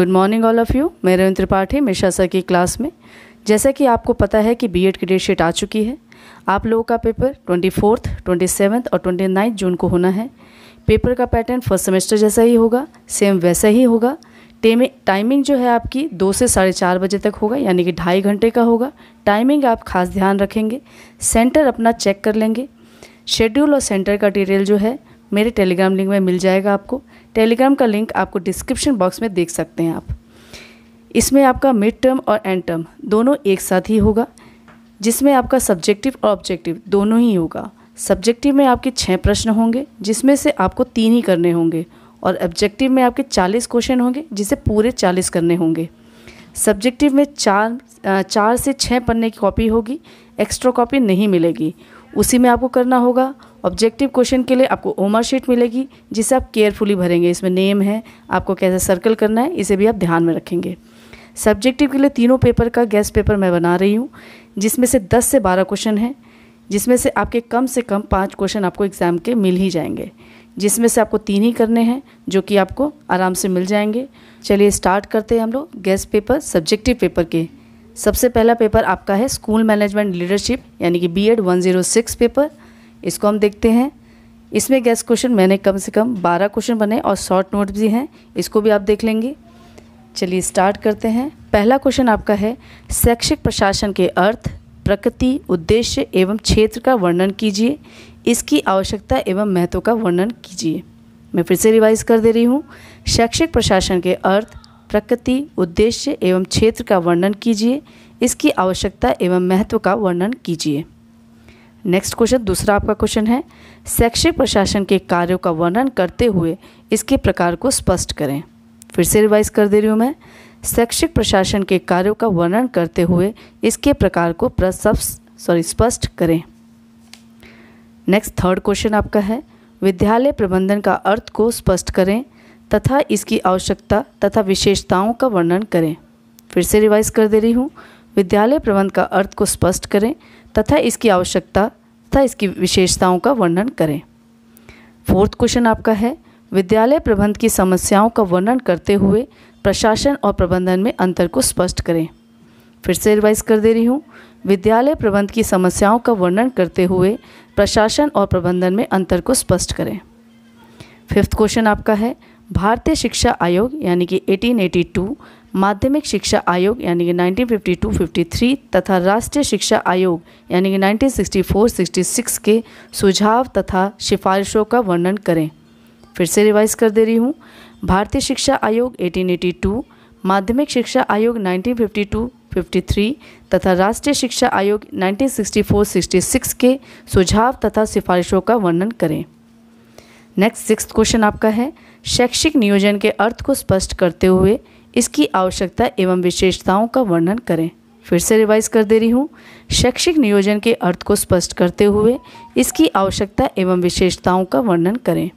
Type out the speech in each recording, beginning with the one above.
good morning all of you मैं Ravindra Tripathi Misha sir की class में जैसा कि आपको पता है कि बीएड की डेट शीट आ चुकी है आप लोगों का paper twenty fourth twenty seventh और ट्वेंटी नाइन्थ जून को होना है पेपर का पैटर्न फर्स्ट सेमेस्टर जैसा ही होगा सेम वैसा ही होगा टाइमिंग जो है आपकी दो से साढ़े चार बजे तक होगा यानी कि ढाई घंटे का होगा टाइमिंग आप खास ध्यान रखेंगे सेंटर अपना चेक कर लेंगे शेड्यूल और सेंटर का डिटेल जो है मेरे टेलीग्राम लिंक में मिल जाएगा आपको टेलीग्राम का लिंक आपको डिस्क्रिप्शन बॉक्स में देख सकते हैं आप इसमें आपका मिड टर्म और एंड टर्म दोनों एक साथ ही होगा जिसमें आपका सब्जेक्टिव और ऑब्जेक्टिव दोनों ही होगा सब्जेक्टिव में आपके छः प्रश्न होंगे जिसमें से आपको तीन ही करने होंगे और ऑब्जेक्टिव में आपके चालीस क्वेश्चन होंगे जिसे पूरे चालीस करने होंगे सब्जेक्टिव में चार चार से छः पन्ने की कॉपी होगी एक्स्ट्रा कॉपी नहीं मिलेगी उसी में आपको करना होगा ऑब्जेक्टिव क्वेश्चन के लिए आपको ओमर शीट मिलेगी जिसे आप केयरफुली भरेंगे इसमें नेम है आपको कैसे सर्कल करना है इसे भी आप ध्यान में रखेंगे सब्जेक्टिव के लिए तीनों पेपर का गैस पेपर मैं बना रही हूँ जिसमें से दस से बारह क्वेश्चन हैं जिसमें से आपके कम से कम पाँच क्वेश्चन आपको एग्ज़ाम के मिल ही जाएंगे जिसमें से आपको तीन ही करने हैं जो कि आपको आराम से मिल जाएंगे चलिए स्टार्ट करते हैं हम लोग गैस पेपर सब्जेक्टिव पेपर के सबसे पहला पेपर आपका है स्कूल मैनेजमेंट लीडरशिप यानी कि B Ed one zero six paper इसको हम देखते हैं इसमें गैस क्वेश्चन मैंने कम से कम बारह क्वेश्चन बने और शॉर्ट नोट भी हैं इसको भी आप देख लेंगे चलिए स्टार्ट करते हैं पहला क्वेश्चन आपका है शैक्षिक प्रशासन के अर्थ प्रकृति उद्देश्य एवं क्षेत्र का वर्णन कीजिए इसकी आवश्यकता एवं महत्व का वर्णन कीजिए मैं फिर से रिवाइज कर दे रही हूँ शैक्षिक प्रशासन के अर्थ प्रकृति उद्देश्य एवं क्षेत्र का वर्णन कीजिए इसकी आवश्यकता एवं महत्व का वर्णन कीजिए नेक्स्ट क्वेश्चन दूसरा आपका क्वेश्चन है शैक्षिक प्रशासन के कार्यों का वर्णन करते हुए इसके प्रकार को स्पष्ट करें फिर से रिवाइज कर दे रही हूँ मैं शैक्षिक प्रशासन के कार्यों का वर्णन करते हुए इसके प्रकार को प्रसव सॉरी स्पष्ट करें नेक्स्ट थर्ड क्वेश्चन आपका है विद्यालय प्रबंधन का अर्थ को स्पष्ट करें तथा इसकी आवश्यकता तथा विशेषताओं का वर्णन करें फिर से रिवाइज कर दे रही हूँ विद्यालय प्रबंध का अर्थ को स्पष्ट करें तथा इसकी आवश्यकता तथा इसकी विशेषताओं का वर्णन करें फोर्थ क्वेश्चन आपका है विद्यालय प्रबंध की समस्याओं का वर्णन करते हुए प्रशासन और प्रबंधन में अंतर को स्पष्ट करें फिर से रिवाइज कर दे रही हूँ विद्यालय प्रबंध की समस्याओं का वर्णन करते हुए प्रशासन और प्रबंधन में अंतर को स्पष्ट करें फिफ्थ क्वेश्चन आपका है भारतीय शिक्षा आयोग यानी कि 1882 माध्यमिक शिक्षा आयोग यानी कि 1952-53 तथा राष्ट्रीय शिक्षा आयोग यानी कि 1964-66 के सुझाव तथा सिफारिशों का वर्णन करें फिर से रिवाइज कर दे रही हूँ भारतीय शिक्षा आयोग 1882 माध्यमिक शिक्षा आयोग 1952-53 तथा राष्ट्रीय शिक्षा आयोग 1964-66 के सुझाव तथा सिफारिशों का वर्णन करें नेक्स्ट सिक्स क्वेश्चन आपका है शैक्षिक नियोजन के अर्थ को स्पष्ट करते हुए इसकी आवश्यकता एवं विशेषताओं का वर्णन करें फिर से रिवाइज कर दे रही हूँ शैक्षिक नियोजन के अर्थ को स्पष्ट करते हुए इसकी आवश्यकता एवं विशेषताओं का वर्णन करें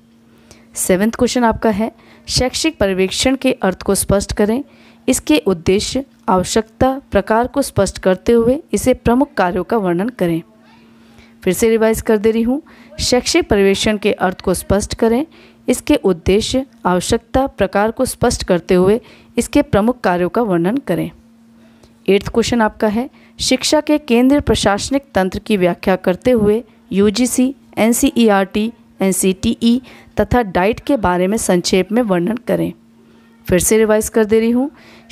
सेवेंथ क्वेश्चन आपका है शैक्षिक पर्यवेक्षण के अर्थ को स्पष्ट करें इसके उद्देश्य आवश्यकता प्रकार को स्पष्ट करते हुए इसे प्रमुख कार्यों का वर्णन करें फिर से रिवाइज कर दे रही हूँ शैक्षिक पर्यवेक्षण के अर्थ को स्पष्ट करें इसके उद्देश्य आवश्यकता प्रकार को स्पष्ट करते हुए इसके प्रमुख कार्यों का वर्णन करें एट्थ क्वेश्चन आपका है शिक्षा के केंद्रीय प्रशासनिक तंत्र की व्याख्या करते हुए U G C N C E R T N C T E तथा डाइट के बारे में संक्षेप में वर्णन करें फिर से रिवाइज कर दे रही हूँ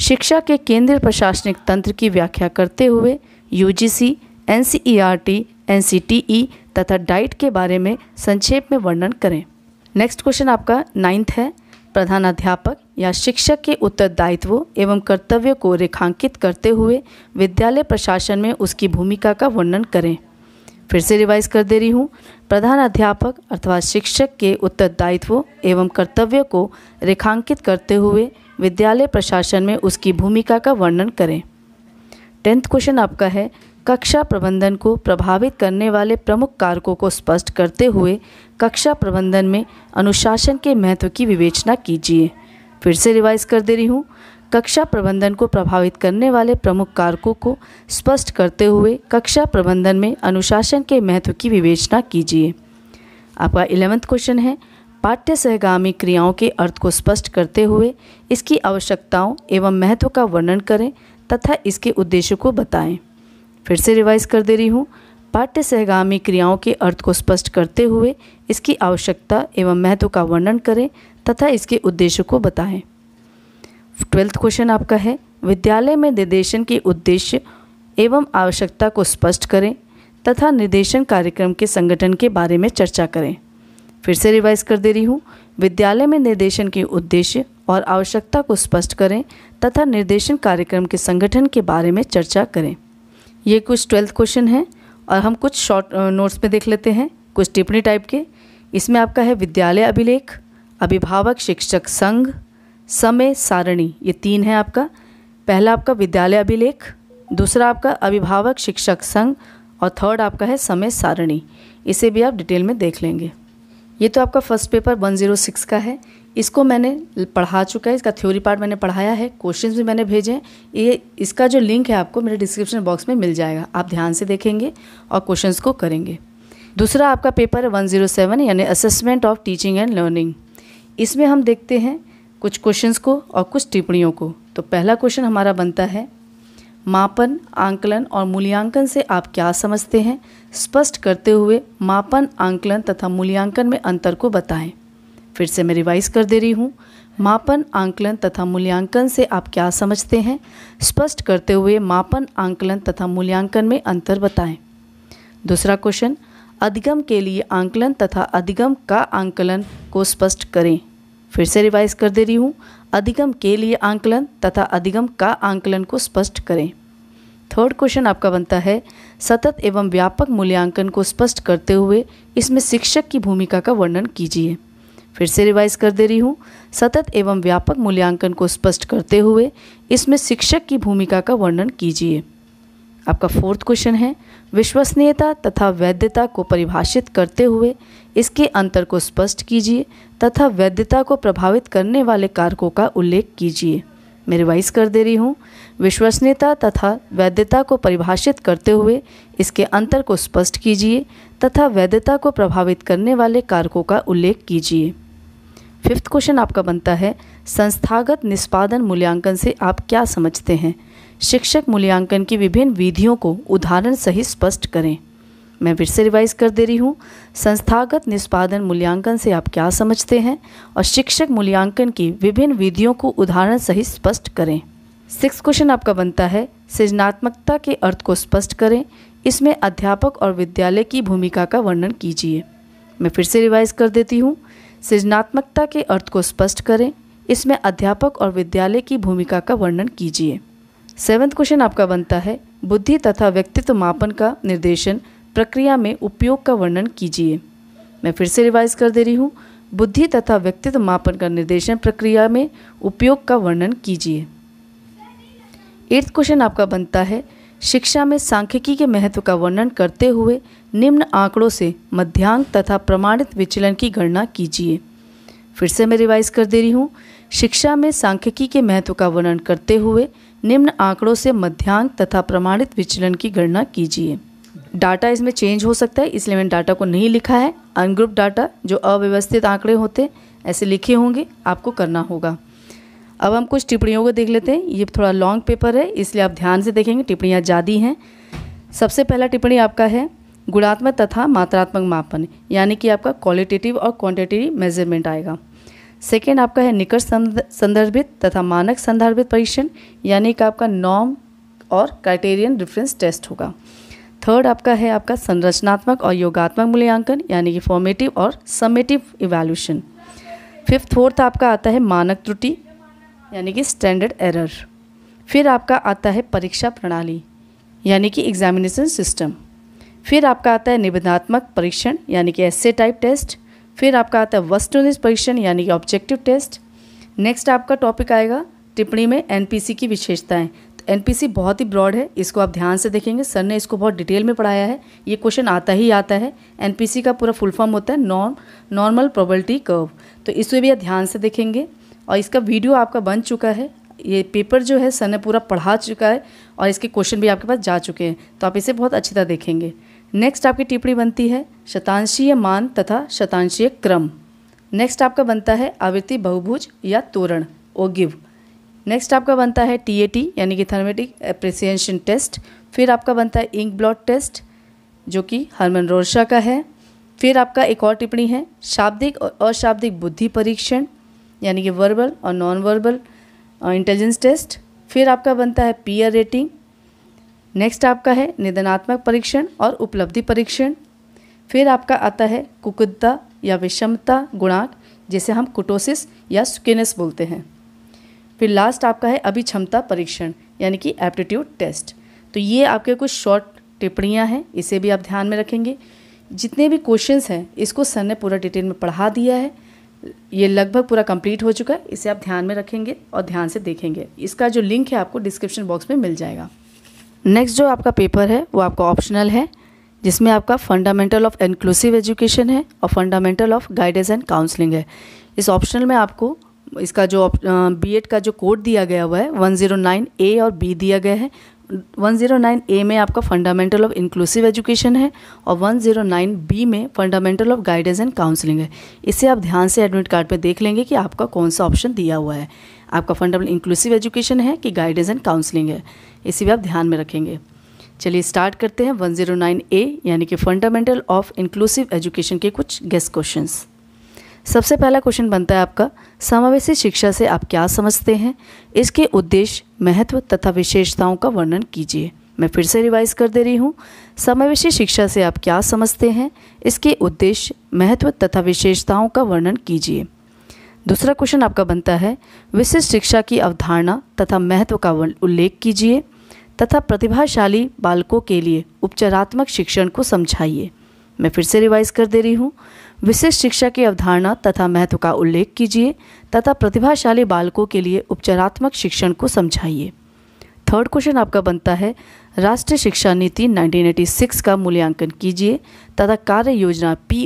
शिक्षा के केंद्रीय प्रशासनिक तंत्र की व्याख्या करते हुए U G C N C E R T N C T E तथा डाइट के बारे में संक्षेप में वर्णन करें नेक्स्ट क्वेश्चन आपका नाइन्थ है प्रधानाध्यापक या शिक्षक के उत्तरदायित्वों एवं कर्तव्य को रेखांकित करते हुए विद्यालय प्रशासन में उसकी भूमिका का वर्णन करें फिर से रिवाइज कर दे रही हूँ प्रधान अध्यापक अथवा शिक्षक के उत्तरदायित्वों एवं कर्तव्य को रेखांकित करते हुए विद्यालय प्रशासन में उसकी भूमिका का वर्णन करें टेंथ क्वेश्चन आपका है कक्षा प्रबंधन को प्रभावित करने वाले प्रमुख कारकों को स्पष्ट करते हुए कक्षा प्रबंधन में अनुशासन के महत्व की विवेचना कीजिए फिर से रिवाइज कर दे रही हूँ कक्षा प्रबंधन को प्रभावित करने वाले प्रमुख कारकों को स्पष्ट करते हुए कक्षा प्रबंधन में अनुशासन के महत्व की विवेचना कीजिए आपका इलेवेंथ क्वेश्चन है पाठ्य सहगामी क्रियाओं के अर्थ को स्पष्ट करते हुए इसकी आवश्यकताओं एवं महत्व का वर्णन करें तथा इसके उद्देश्य को बताएं फिर से रिवाइज कर दे रही हूँ पाठ्य सहगामी क्रियाओं के अर्थ को स्पष्ट करते हुए इसकी आवश्यकता एवं महत्व का वर्णन करें तथा इसके उद्देश्य को बताएं ट्वेल्थ क्वेश्चन आपका है विद्यालय में निर्देशन के उद्देश्य एवं आवश्यकता को स्पष्ट करें तथा निर्देशन कार्यक्रम के संगठन के बारे में चर्चा करें फिर से रिवाइज कर दे रही हूँ विद्यालय में निर्देशन के उद्देश्य और आवश्यकता को स्पष्ट करें तथा निर्देशन कार्यक्रम के संगठन के बारे में चर्चा करें ये कुछ ट्वेल्थ क्वेश्चन हैं और हम कुछ शॉर्ट नोट्स में देख लेते हैं कुछ टिप्पणी टाइप के इसमें आपका है विद्यालय अभिलेख अभिभावक शिक्षक संघ समय सारणी ये तीन है आपका पहला आपका विद्यालय अभिलेख दूसरा आपका अभिभावक शिक्षक संघ और थर्ड आपका है समय सारणी इसे भी आप डिटेल में देख लेंगे ये तो आपका फर्स्ट पेपर 106 का है इसको मैंने पढ़ा चुका है इसका थ्योरी पार्ट मैंने पढ़ाया है क्वेश्चंस भी मैंने भेजे ये इसका जो लिंक है आपको मेरे डिस्क्रिप्शन बॉक्स में मिल जाएगा आप ध्यान से देखेंगे और क्वेश्चंस को करेंगे दूसरा आपका पेपर है वन जीरो सेवन यानी assessment of teaching and learning इसमें हम देखते हैं कुछ क्वेश्चंस को और कुछ टिप्पणियों को तो पहला क्वेश्चन हमारा बनता है मापन आंकलन और मूल्यांकन से आप क्या समझते हैं स्पष्ट करते हुए मापन आंकलन तथा मूल्यांकन में अंतर को बताएं फिर से मैं रिवाइज कर दे रही हूँ मापन आंकलन तथा मूल्यांकन से आप क्या समझते हैं स्पष्ट करते हुए मापन आंकलन तथा मूल्यांकन में अंतर बताएं दूसरा क्वेश्चन अधिगम के लिए आंकलन तथा अधिगम का आंकलन को स्पष्ट करें फिर से रिवाइज कर दे रही हूँ अधिगम के लिए आंकलन तथा अधिगम का आंकलन को स्पष्ट करें थर्ड क्वेश्चन आपका बनता है सतत एवं व्यापक मूल्यांकन को स्पष्ट करते हुए इसमें शिक्षक की भूमिका का वर्णन कीजिए फिर से रिवाइज कर दे रही हूँ सतत एवं व्यापक मूल्यांकन को स्पष्ट करते हुए इसमें शिक्षक की भूमिका का वर्णन कीजिए आपका फोर्थ क्वेश्चन है विश्वसनीयता तथा वैधता को परिभाषित करते हुए इसके अंतर को स्पष्ट कीजिए तथा वैधता को प्रभावित करने वाले कारकों का उल्लेख कीजिए मैं रिवाइज कर दे रही हूँ विश्वसनीयता तथा वैधता को परिभाषित करते हुए इसके अंतर को स्पष्ट कीजिए तथा वैधता को प्रभावित करने वाले कारकों का उल्लेख कीजिए फिफ्थ क्वेश्चन आपका बनता है संस्थागत निष्पादन मूल्यांकन से आप क्या समझते हैं शिक्षक मूल्यांकन की विभिन्न विधियों को उदाहरण सहित स्पष्ट करें मैं फिर से रिवाइज कर दे रही हूँ संस्थागत निष्पादन मूल्यांकन से आप क्या समझते हैं और शिक्षक मूल्यांकन की विभिन्न विधियों को उदाहरण सहित स्पष्ट करें सिक्स क्वेश्चन आपका बनता है सृजनात्मकता के अर्थ को स्पष्ट करें इसमें अध्यापक और विद्यालय की भूमिका का वर्णन कीजिए मैं फिर से रिवाइज कर देती हूँ सृजनात्मकता के अर्थ को स्पष्ट करें इसमें अध्यापक और विद्यालय की भूमिका का वर्णन कीजिए सेवेंथ क्वेश्चन आपका बनता है बुद्धि तथा व्यक्तित्व मापन का निर्देशन प्रक्रिया में उपयोग का वर्णन कीजिए मैं फिर से रिवाइज कर दे रही हूँ बुद्धि तथा व्यक्तित्व मापन का निर्देशन प्रक्रिया में उपयोग का वर्णन कीजिए एट्थ क्वेश्चन आपका बनता है शिक्षा में सांख्यिकी के महत्व का वर्णन करते हुए निम्न आंकड़ों से मध्यांक तथा प्रमाणित विचलन की गणना कीजिए फिर से मैं रिवाइज कर दे रही हूँ शिक्षा में सांख्यिकी के महत्व का वर्णन करते हुए निम्न आंकड़ों से मध्यांक तथा प्रमाणित विचलन की गणना कीजिए डाटा इसमें चेंज हो सकता है इसलिए मैंने डाटा को नहीं लिखा है अनग्रुप डाटा जो अव्यवस्थित आंकड़े होते ऐसे लिखे होंगे आपको करना होगा अब हम कुछ टिप्पणियों को देख लेते हैं ये थोड़ा लॉन्ग पेपर है इसलिए आप ध्यान से देखेंगे टिप्पणियाँ ज़्यादा हैं सबसे पहला टिप्पणी आपका है गुणात्मक तथा मात्रात्मक मापन यानी कि आपका क्वालिटेटिव और क्वांटिटेटिव मेजरमेंट आएगा सेकेंड आपका है निकट संदर्भित तथा मानक संदर्भित परीक्षण यानी कि आपका नॉर्म और क्राइटेरियन रिफरेंस टेस्ट होगा थर्ड आपका है आपका संरचनात्मक और योगात्मक मूल्यांकन यानी कि फॉर्मेटिव और समेटिव इवेल्यूशन फिफ्थ फोर्थ आपका आता है मानक त्रुटि यानी कि स्टैंडर्ड एरर फिर आपका आता है परीक्षा प्रणाली यानी कि एग्जामिनेशन सिस्टम फिर आपका आता है निबंधात्मक परीक्षण यानी कि एस टाइप टेस्ट फिर आपका आता है वस्तुनिष्ठ परीक्षण यानी कि ऑब्जेक्टिव टेस्ट नेक्स्ट आपका टॉपिक आएगा टिप्पणी में एनपीसी की विशेषताएं तो एनपीसी बहुत ही ब्रॉड है इसको आप ध्यान से देखेंगे सर ने इसको बहुत डिटेल में पढ़ाया है ये क्वेश्चन आता ही आता है एनपीसी का पूरा फुल फॉर्म होता है नॉर्म नॉर्मल प्रोबेबिलिटी कर्व तो इसमें भी आप ध्यान से देखेंगे और इसका वीडियो आपका बन चुका है ये पेपर जो है सर ने पूरा पढ़ा चुका है और इसके क्वेश्चन भी आपके पास जा चुके हैं तो आप इसे बहुत अच्छी तरह देखेंगे नेक्स्ट आपकी टिप्पणी बनती है शतांशीय मान तथा शतांशीय क्रम नेक्स्ट आपका बनता है आवृत्ति बहुभुज या तोरण ओ गिव नेक्स्ट आपका बनता है टी यानी कि थर्मेटिक अप्रिसिएशन टेस्ट फिर आपका बनता है इंक ब्लॉट टेस्ट जो कि हरमन रोर्शा का है फिर आपका एक और टिप्पणी है शाब्दिक और अशाब्दिक बुद्धि परीक्षण यानी कि वर्बल और नॉन वर्बल इंटेलिजेंस टेस्ट फिर आपका बनता है पीयर रेटिंग नेक्स्ट आपका है निधनात्मक परीक्षण और उपलब्धि परीक्षण फिर आपका आता है कुकुदता या विषमता गुणांक जिसे हम कुटोसिस या स्किनस बोलते हैं फिर लास्ट आपका है अभिक्षमता परीक्षण यानी कि एप्टीट्यूड टेस्ट तो ये आपके कुछ शॉर्ट टिप्पणियाँ हैं इसे भी आप ध्यान में रखेंगे जितने भी क्वेश्चंस हैं इसको सर ने पूरा डिटेल में पढ़ा दिया है ये लगभग पूरा कंप्लीट हो चुका है इसे आप ध्यान में रखेंगे और ध्यान से देखेंगे इसका जो लिंक है आपको डिस्क्रिप्शन बॉक्स में मिल जाएगा नेक्स्ट जो आपका पेपर है वो आपका ऑप्शनल है जिसमें आपका फंडामेंटल ऑफ इंक्लूसिव एजुकेशन है और fundamental of guidance and counselling है इस ऑप्शनल में आपको इसका जो बी एड का जो कोड दिया गया हुआ है वन ज़ीरो नाइन ए और बी दिया गया है 109 ए में आपका फंडामेंटल ऑफ इंक्लूसिव एजुकेशन है और 109 बी में fundamental of guidance and counselling है इसे आप ध्यान से एडमिट कार्ड पे देख लेंगे कि आपका कौन सा ऑप्शन दिया हुआ है आपका फंडामेंटल इंक्लूसिव एजुकेशन है कि गाइडेंस एंड काउंसलिंग है इसे भी आप ध्यान में रखेंगे चलिए स्टार्ट करते हैं नाइन ए यानी कि फंडामेंटल ऑफ इंक्लूसिव एजुकेशन के कुछ गेस्ट क्वेश्चन सबसे पहला क्वेश्चन बनता है आपका समावेशी शिक्षा से आप क्या समझते हैं इसके उद्देश्य महत्व तथा विशेषताओं का वर्णन कीजिए मैं फिर से रिवाइज कर दे रही हूँ समावेशी शिक्षा से आप क्या समझते हैं इसके उद्देश्य महत्व तथा विशेषताओं का वर्णन कीजिए दूसरा क्वेश्चन आपका बनता है विशिष्ट शिक्षा की अवधारणा तथा महत्व का उल्लेख कीजिए तथा प्रतिभाशाली बालकों के लिए उपचारात्मक शिक्षण को समझाइए मैं फिर से रिवाइज कर दे रही हूँ विशेष शिक्षा की अवधारणा तथा महत्व का उल्लेख कीजिए तथा प्रतिभाशाली बालकों के लिए उपचारात्मक शिक्षण को समझाइए थर्ड क्वेश्चन आपका बनता है राष्ट्रीय शिक्षा नीति 1986 का मूल्यांकन कीजिए तथा कार्य योजना पी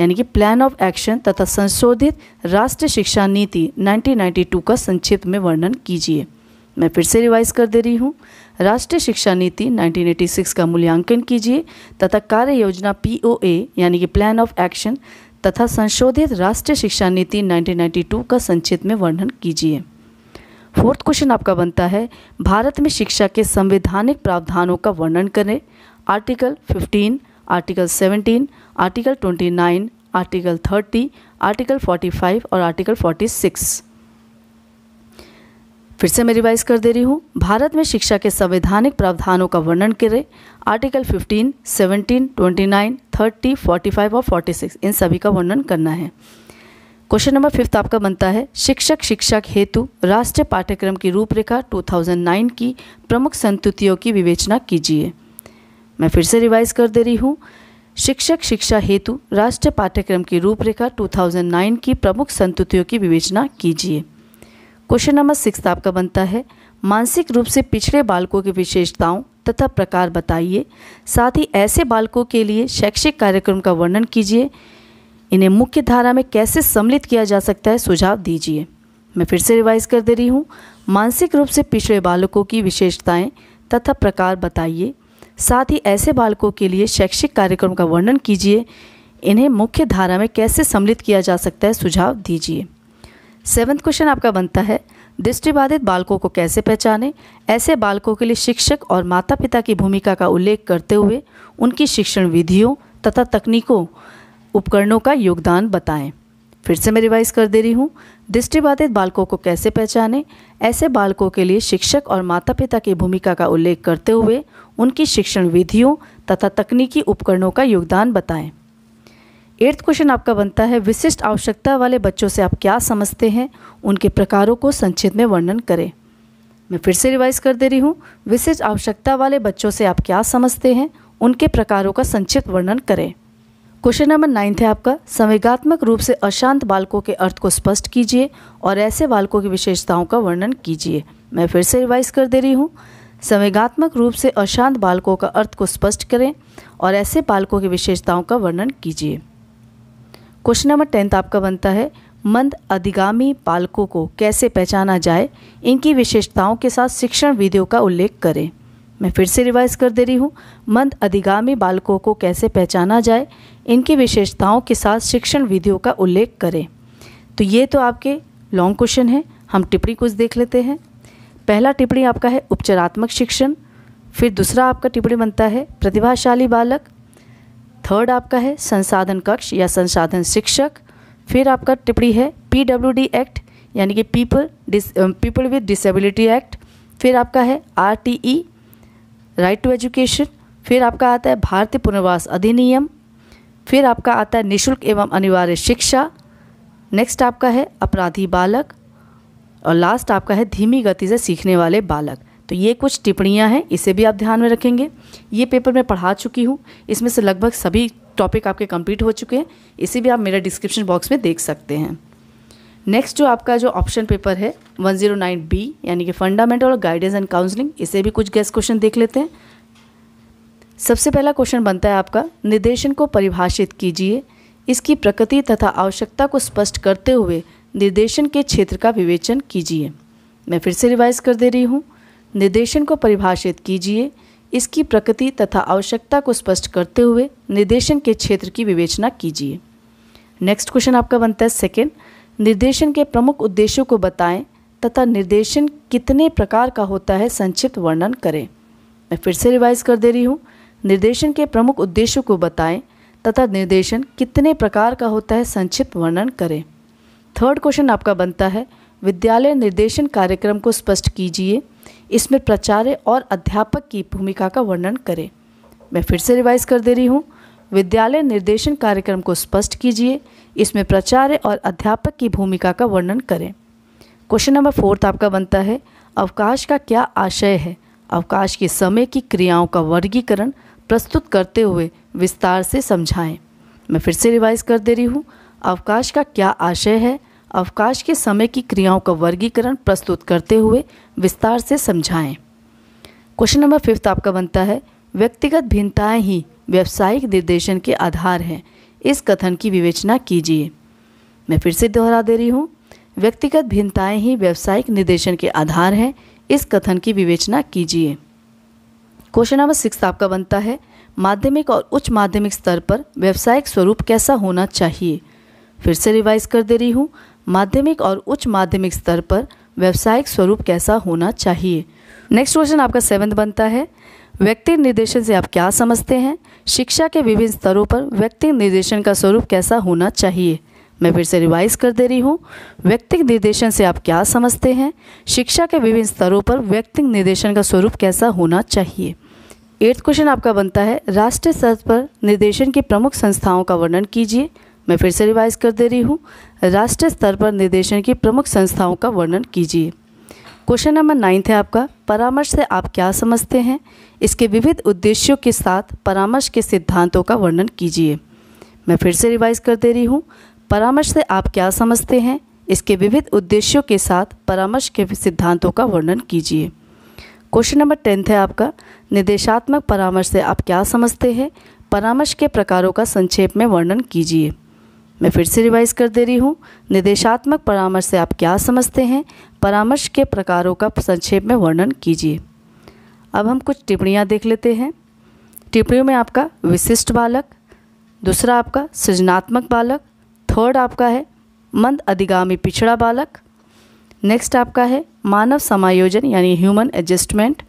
यानी कि प्लान ऑफ एक्शन तथा संशोधित राष्ट्रीय शिक्षा नीति 1992 का संक्षिप्त में वर्णन कीजिए मैं फिर से रिवाइज कर दे रही हूँ राष्ट्रीय शिक्षा नीति 1986 का मूल्यांकन कीजिए तथा कार्य योजना पी यानी कि प्लान ऑफ एक्शन तथा संशोधित राष्ट्रीय शिक्षा नीति 1992 का संक्षिप्त में वर्णन कीजिए फोर्थ क्वेश्चन आपका बनता है भारत में शिक्षा के संवैधानिक प्रावधानों का वर्णन करें article 15, article 17, article 29, article 30, article 45 और आर्टिकल 46 फिर से मैं रिवाइज कर दे रही हूँ भारत में शिक्षा के संवैधानिक प्रावधानों का वर्णन करें आर्टिकल 15, 17, 29, 30, 45 और 46 इन सभी का वर्णन करना है क्वेश्चन नंबर फिफ्थ आपका बनता है शिक्षक शिक्षक हेतु राष्ट्रीय पाठ्यक्रम की रूपरेखा 2009 की प्रमुख संतुतियों की विवेचना कीजिए मैं फिर से रिवाइज कर दे रही हूँ शिक्षक शिक्षा हेतु राष्ट्रीय पाठ्यक्रम की रूपरेखा 2009 की प्रमुख संतुतियों की विवेचना कीजिए क्वेश्चन नंबर सिक्स आपका बनता है मानसिक रूप से पिछड़े बालकों की विशेषताओं तथा प्रकार बताइए साथ ही ऐसे बालकों के लिए शैक्षिक कार्यक्रम का वर्णन कीजिए इन्हें मुख्य धारा में कैसे सम्मिलित किया जा सकता है सुझाव दीजिए मैं फिर से रिवाइज कर दे रही हूँ मानसिक रूप से पिछड़े बालकों की विशेषताएं तथा प्रकार बताइए साथ ही ऐसे बालकों के लिए शैक्षिक कार्यक्रम का वर्णन कीजिए इन्हें मुख्य धारा में कैसे सम्मिलित किया जा सकता है सुझाव दीजिए सेवन्थ क्वेश्चन आपका बनता है दृष्टिबाधित बालकों को कैसे पहचाने ऐसे बालकों के लिए शिक्षक और माता पिता की भूमिका का उल्लेख करते हुए उनकी शिक्षण विधियों तथा तकनीकों उपकरणों का योगदान बताएं फिर से मैं रिवाइज कर दे रही हूँ दृष्टिबाधित बालकों को कैसे पहचाने ऐसे बालकों के लिए शिक्षक और माता पिता की भूमिका का उल्लेख करते हुए उनकी शिक्षण विधियों तथा तकनीकी उपकरणों का योगदान बताएं एट्थ क्वेश्चन आपका बनता है विशिष्ट आवश्यकता वाले बच्चों से आप क्या समझते हैं उनके प्रकारों को संक्षिप्त में वर्णन करें मैं फिर से रिवाइज कर दे रही हूँ विशिष्ट आवश्यकता वाले बच्चों से आप क्या समझते हैं उनके प्रकारों का संक्षिप्त वर्णन करें क्वेश्चन नंबर नाइन्थ है आपका संवेगात्मक रूप से अशांत बालकों के अर्थ को स्पष्ट कीजिए और ऐसे बालकों की विशेषताओं का वर्णन कीजिए मैं फिर से रिवाइज कर दे रही हूँ संवेगात्मक रूप से अशांत बालकों का अर्थ को स्पष्ट करें और ऐसे बालकों की विशेषताओं का वर्णन कीजिए क्वेश्चन नंबर टेंथ आपका बनता है मंद अधिगामी पालकों को कैसे पहचाना जाए इनकी विशेषताओं के साथ शिक्षण विधियों का उल्लेख करें मैं फिर से रिवाइज कर दे रही हूँ मंद अधिगामी बालकों को कैसे पहचाना जाए इनकी विशेषताओं के साथ शिक्षण विधियों का उल्लेख करें तो ये तो आपके लॉन्ग क्वेश्चन हैं हम टिप्पणी कुछ देख लेते हैं पहला टिप्पणी आपका है उपचारात्मक शिक्षण फिर दूसरा आपका टिप्पणी बनता है प्रतिभाशाली बालक थर्ड आपका है संसाधन कक्ष या संसाधन शिक्षक फिर आपका टिप्पणी है पीडब्ल्यूडी एक्ट यानी कि people people with disability act फिर आपका है आरटीई राइट टू एजुकेशन फिर आपका आता है भारतीय पुनर्वास अधिनियम फिर आपका आता है निशुल्क एवं अनिवार्य शिक्षा नेक्स्ट आपका है अपराधी बालक और लास्ट आपका है धीमी गति से सीखने वाले बालक तो ये कुछ टिप्पणियाँ हैं इसे भी आप ध्यान में रखेंगे ये पेपर मैं पढ़ा चुकी हूँ इसमें से लगभग सभी टॉपिक आपके कंप्लीट हो चुके हैं इसे भी आप मेरा डिस्क्रिप्शन बॉक्स में देख सकते हैं नेक्स्ट जो आपका जो ऑप्शन पेपर है 109 बी यानी कि फंडामेंटल और गाइडेंस एंड काउंसलिंग इसे भी कुछ गैस क्वेश्चन देख लेते हैं सबसे पहला क्वेश्चन बनता है आपका निर्देशन को परिभाषित कीजिए इसकी प्रकृति तथा आवश्यकता को स्पष्ट करते हुए निर्देशन के क्षेत्र का विवेचन कीजिए मैं फिर से रिवाइज कर दे रही हूँ निर्देशन को परिभाषित कीजिए इसकी प्रकृति तथा आवश्यकता को स्पष्ट करते हुए निर्देशन के क्षेत्र की विवेचना कीजिए नेक्स्ट क्वेश्चन आपका बनता है सेकेंड निर्देशन के प्रमुख उद्देश्यों को बताएं तथा निर्देशन कितने प्रकार का होता है संक्षिप्त वर्णन करें मैं फिर से रिवाइज कर दे रही हूँ निर्देशन के प्रमुख उद्देश्यों को बताएं तथा निर्देशन कितने प्रकार का होता है संक्षिप्त वर्णन करें थर्ड क्वेश्चन आपका बनता है विद्यालय निर्देशन कार्यक्रम को स्पष्ट कीजिए इसमें प्राचार्य और अध्यापक की भूमिका का वर्णन करें मैं फिर से रिवाइज कर दे रही हूँ विद्यालय निर्देशन कार्यक्रम को स्पष्ट कीजिए इसमें प्राचार्य और अध्यापक की भूमिका का वर्णन करें क्वेश्चन नंबर फोर्थ तो आपका बनता है अवकाश का क्या आशय है अवकाश के समय की क्रियाओं का वर्गीकरण प्रस्तुत करते हुए विस्तार से समझाएं मैं फिर से रिवाइज कर दे रही हूँ अवकाश का क्या आशय है अवकाश के समय की क्रियाओं का वर्गीकरण प्रस्तुत करते हुए विस्तार से समझाएं क्वेश्चन नंबर फिफ्थ आपका बनता है व्यक्तिगत भिन्नताएं ही व्यावसायिक निर्देशन के आधार हैं इस कथन की विवेचना कीजिए मैं फिर से दोहरा दे रही हूँ व्यक्तिगत भिन्नताएं ही व्यावसायिक निर्देशन के आधार हैं इस कथन की विवेचना कीजिए क्वेश्चन नंबर सिक्स आपका बनता है माध्यमिक और उच्च माध्यमिक स्तर पर व्यावसायिक स्वरूप कैसा होना चाहिए फिर से रिवाइज कर दे रही हूँ माध्यमिक और उच्च माध्यमिक स्तर पर व्यवसायिक स्वरूप कैसा होना चाहिए नेक्स्ट क्वेश्चन आपका सेवन्थ बनता है व्यक्ति निर्देशन से आप क्या समझते हैं शिक्षा के विभिन्न स्तरों पर व्यक्ति निर्देशन का स्वरूप कैसा होना चाहिए मैं फिर से रिवाइज कर दे रही हूँ व्यक्ति निर्देशन से आप क्या समझते हैं शिक्षा के विभिन्न स्तरों पर व्यक्तिक निर्देशन का स्वरूप कैसा होना चाहिए एट्थ क्वेश्चन आपका बनता है राष्ट्रीय स्तर पर निर्देशन की प्रमुख संस्थाओं का वर्णन कीजिए मैं फिर से रिवाइज कर दे रही हूँ राष्ट्रीय स्तर पर निर्देशन की प्रमुख संस्थाओं का वर्णन कीजिए क्वेश्चन नंबर नाइन्थ है आपका परामर्श से आप क्या समझते हैं इसके विविध उद्देश्यों के साथ परामर्श के सिद्धांतों का वर्णन कीजिए मैं फिर से रिवाइज कर दे रही हूँ परामर्श से आप क्या समझते हैं इसके विविध उद्देश्यों के साथ परामर्श के सिद्धांतों का वर्णन कीजिए क्वेश्चन नंबर टेंथ है आपका निर्देशात्मक परामर्श से आप क्या समझते हैं परामर्श के प्रकारों का संक्षेप में वर्णन कीजिए मैं फिर से रिवाइज कर दे रही हूँ निर्देशात्मक परामर्श से आप क्या समझते हैं परामर्श के प्रकारों का संक्षेप में वर्णन कीजिए अब हम कुछ टिप्पणियाँ देख लेते हैं टिप्पणियों में आपका विशिष्ट बालक दूसरा आपका सृजनात्मक बालक थर्ड आपका है मंद अधिगामी पिछड़ा बालक नेक्स्ट आपका है मानव समायोजन यानी ह्यूमन एडजस्टमेंट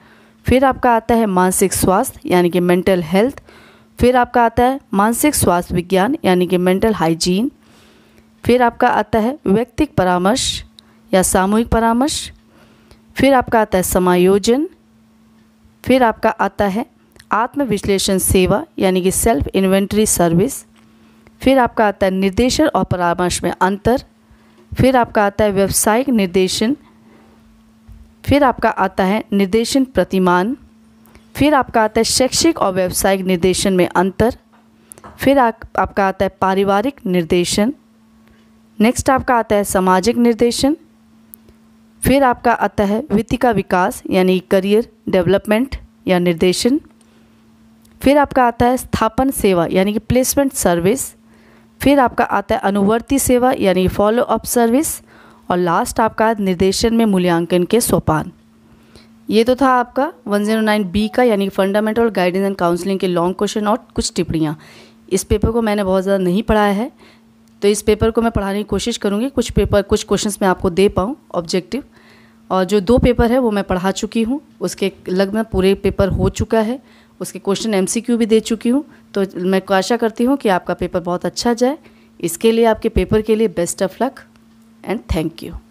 फिर आपका आता है मानसिक स्वास्थ्य यानी कि मेंटल हेल्थ फिर आपका आता है मानसिक स्वास्थ्य विज्ञान यानी कि मेंटल हाइजीन फिर आपका आता है व्यक्तिक परामर्श या सामूहिक परामर्श फिर आपका आता है समायोजन फिर आपका आता है आत्मविश्लेषण सेवा यानी कि सेल्फ इन्वेंट्री सर्विस फिर आपका आता है निर्देशन और परामर्श में अंतर फिर आपका आता है व्यावसायिक निर्देशन फिर आपका आता है निर्देशन प्रतिमान फिर आपका आता है शैक्षिक और व्यावसायिक निर्देशन में अंतर फिर आ, आपका आता है पारिवारिक निर्देशन नेक्स्ट आपका आता है सामाजिक निर्देशन फिर आपका आता है वित्तीय का विकास यानी करियर डेवलपमेंट या निर्देशन फिर आपका आता है स्थापन सेवा यानी कि प्लेसमेंट सर्विस फिर आपका आता है अनुवर्ती सेवा यानी फॉलो अप सर्विस और लास्ट आपका निर्देशन में मूल्यांकन के सोपान ये तो था आपका 109 बी का यानी फंडामेंटल गाइडेंस एंड काउंसलिंग के लॉन्ग क्वेश्चन और कुछ टिप्पणियाँ इस पेपर को मैंने बहुत ज़्यादा नहीं पढ़ाया है तो इस पेपर को मैं पढ़ाने की कोशिश करूँगी कुछ पेपर कुछ क्वेश्चंस मैं आपको दे पाऊँ ऑब्जेक्टिव और जो दो पेपर है वो मैं पढ़ा चुकी हूँ उसके लगभग पूरे पेपर हो चुका है उसके क्वेश्चन एम भी दे चुकी हूँ तो मैं आशा करती हूँ कि आपका पेपर बहुत अच्छा जाए इसके लिए आपके पेपर के लिए best of luck and thank you